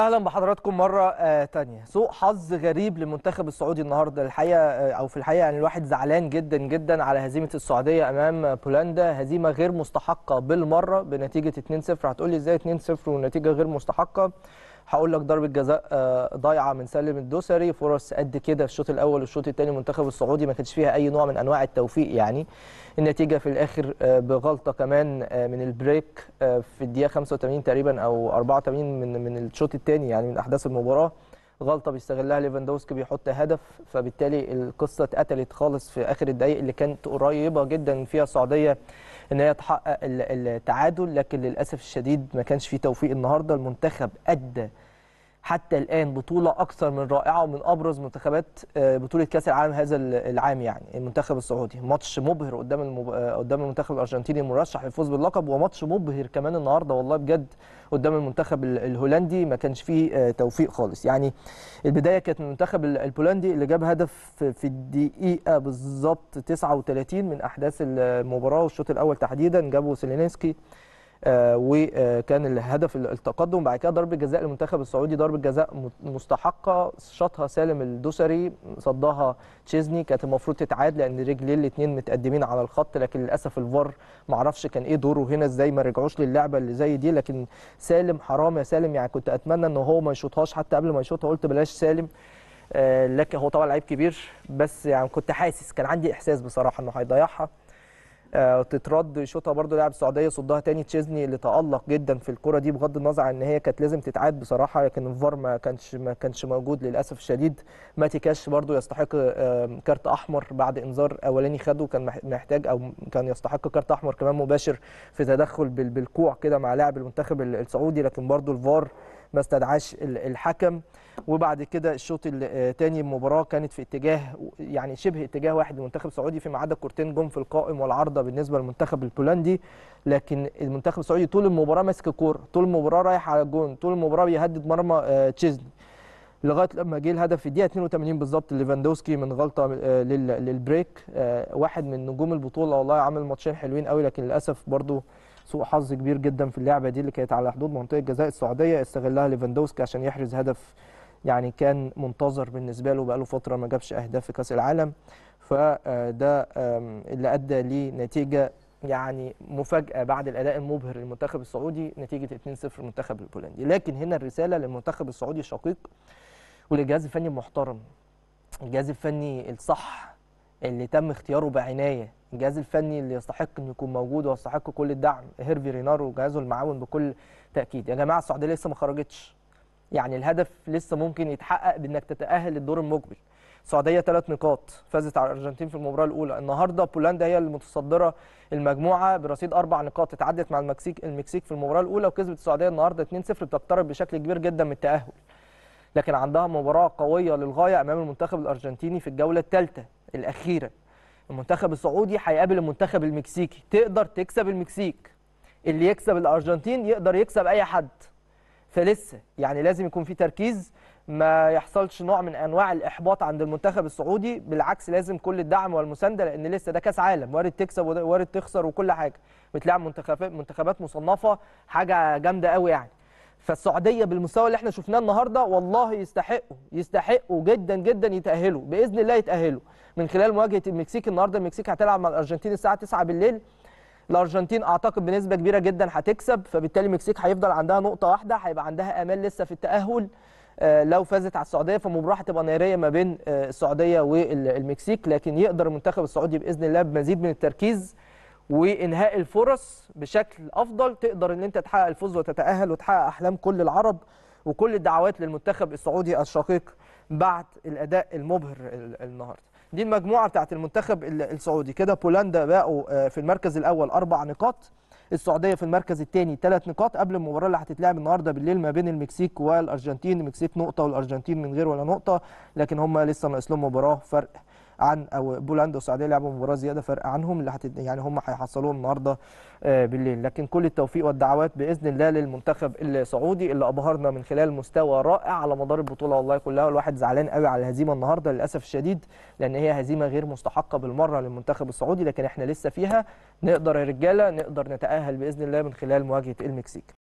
اهلا بحضراتكم مره آه، تانية سوء حظ غريب للمنتخب السعودي النهارده الحقيقه آه، او في الحقيقه يعني الواحد زعلان جدا جدا على هزيمه السعوديه امام بولندا هزيمه غير مستحقه بالمره بنتيجه 2-0 هتقولي ازاي 2-0 ونتيجه غير مستحقه هقول لك ضربه جزاء آه، ضايعه من سالم الدوسري فرص قد كده الشوط الاول والشوط الثاني المنتخب السعودي ما كانش فيها اي نوع من انواع التوفيق يعني النتيجه في الاخر آه، بغلطه كمان آه، من البريك في الدقيقه 85 تقريبا او 84 من من الشوط الثاني يعني من احداث المباراه غلطه بيستغلها ليفاندوسكي بيحط هدف فبالتالي القصه اتقتلت خالص في اخر الدقائق اللي كانت قريبه جدا فيها السعوديه ان هي تحقق التعادل لكن للاسف الشديد ما كانش فيه توفيق النهارده المنتخب ادى حتى الان بطوله اكثر من رائعه ومن ابرز منتخبات آه، بطوله كاس العالم هذا العام يعني المنتخب السعودي ماتش مبهر قدام المب... آه، قدام المنتخب الارجنتيني المرشح للفوز باللقب وماتش مبهر كمان النهارده والله بجد قدام المنتخب الهولندي ما كانش فيه آه، توفيق خالص يعني البدايه كانت من المنتخب البولندي اللي جاب هدف في الدقيقه بالظبط 39 من احداث المباراه والشوط الاول تحديدا جابه سيلينسكي آه، وكان الهدف التقدم بعد كده ضربه جزاء للمنتخب السعودي ضربه جزاء مستحقه شاطها سالم الدوسري صدها تشيزني كانت المفروض تتعاد لان رجلين الاثنين متقدمين على الخط لكن للاسف الفار ما اعرفش كان ايه دوره هنا ازاي ما رجعوش للعبه اللي زي دي لكن سالم حرام يا سالم يعني كنت اتمنى ان هو ما يشوطهاش حتى قبل ما يشوطها قلت بلاش سالم آه، لكن هو طبعا لعيب كبير بس يعني كنت حاسس كان عندي احساس بصراحه انه هيضيعها آه، تترد شوطها برضو لاعب السعوديه صدها تاني تشيزني اللي تالق جدا في الكره دي بغض النظر عن ان هي كانت لازم تتعاد بصراحه لكن الفار ما كانش ما كانش موجود للاسف الشديد ماتي كاش برضو يستحق كارت احمر بعد انذار اولاني خده كان محتاج او كان يستحق كارت احمر كمان مباشر في تدخل بالكوع كده مع لاعب المنتخب السعودي لكن برضو الفار ما استدعاش الحكم وبعد كده الشوط الثاني آه، المباراه كانت في اتجاه يعني شبه اتجاه واحد للمنتخب السعودي فيما عدا كورتين جم في القائم والعارضه بالنسبه للمنتخب البولندي لكن المنتخب السعودي طول المباراه ماسك الكوره طول المباراه رايح على الجون طول المباراه بيهدد مرمى آه، تشيزني لغايه لما جه الهدف في الدقيقه 82 بالظبط ليفاندوسكي من غلطه آه، للبريك واحد من نجوم البطوله والله عمل ماتشين حلوين قوي لكن للاسف برضو سوء حظ كبير جدا في اللعبه دي اللي كانت على حدود منطقه جزاء السعوديه استغلها ليفاندوسكي عشان يحرز هدف يعني كان منتظر بالنسبه له بقاله فتره ما جابش اهداف في كاس العالم فده آه، اللي ادى لنتيجه يعني مفاجاه بعد الاداء المبهر للمنتخب السعودي نتيجه 2-0 المنتخب البولندي لكن هنا الرساله للمنتخب السعودي الشقيق وللجهاز الفني المحترم الجهاز الفني الصح اللي تم اختياره بعنايه الجهاز الفني اللي يستحق انه يكون موجود ويستحق كل الدعم هيرفي رينار وجهازه المعاون بكل تاكيد يا جماعه السعوديه لسه ما خرجتش يعني الهدف لسه ممكن يتحقق بانك تتاهل للدور المقبل السعوديه ثلاث نقاط فازت على الارجنتين في المباراه الاولى النهارده بولندا هي المتصدره المجموعه برصيد اربع نقاط اتعدت مع المكسيك المكسيك في المباراه الاولى وكسبت السعوديه النهارده 2-0 بتقترب بشكل كبير جدا من التاهل لكن عندها مباراه قويه للغايه امام المنتخب الارجنتيني في الجوله الثالثه الاخيره المنتخب السعودي هيقابل المنتخب المكسيكي تقدر تكسب المكسيك اللي يكسب الارجنتين يقدر يكسب اي حد فلسه يعني لازم يكون في تركيز ما يحصلش نوع من انواع الاحباط عند المنتخب السعودي بالعكس لازم كل الدعم والمسانده لان لسه ده كاس عالم وارد تكسب وارد تخسر وكل حاجه بتلعب منتخبات منتخبات مصنفه حاجه جامده قوي يعني فالسعوديه بالمستوى اللي احنا شفناه النهارده والله يستحقوا يستحقوا جدا جدا يتاهلوا باذن الله يتاهلوا من خلال مواجهه المكسيك النهارده المكسيك هتلعب مع الارجنتين الساعه 9 بالليل الارجنتين اعتقد بنسبه كبيره جدا هتكسب فبالتالي المكسيك هيفضل عندها نقطه واحده هيبقى عندها امال لسه في التاهل آه، لو فازت على السعوديه فمباراه هتبقى ناريه ما بين آه، السعوديه والمكسيك لكن يقدر المنتخب السعودي باذن الله بمزيد من التركيز وانهاء الفرص بشكل افضل تقدر ان انت تحقق الفوز وتتاهل وتحقق احلام كل العرب وكل الدعوات للمنتخب السعودي الشقيق بعد الاداء المبهر النهارده دي المجموعه بتاعت المنتخب السعودي كده بولندا بقوا آه، في المركز الاول اربع نقاط السعوديه في المركز الثاني ثلاث نقاط قبل المباراه اللي هتتلعب النهارده بالليل ما بين المكسيك والارجنتين المكسيك نقطه والارجنتين من غير ولا نقطه لكن هم لسه ناقص لهم مباراه فرق عن او بولندا والسعوديه لعبوا مباراه زياده فرق عنهم اللي هت يعني هم هيحصلوها النهارده آه، بالليل لكن كل التوفيق والدعوات باذن الله للمنتخب السعودي اللي ابهرنا من خلال مستوى رائع على مدار البطوله والله كلها الواحد زعلان قوي على الهزيمه النهارده للاسف الشديد لان هي هزيمه غير مستحقه بالمره للمنتخب السعودي لكن احنا لسه فيها نقدر يا رجاله نقدر نتاهل باذن الله من خلال مواجهه المكسيك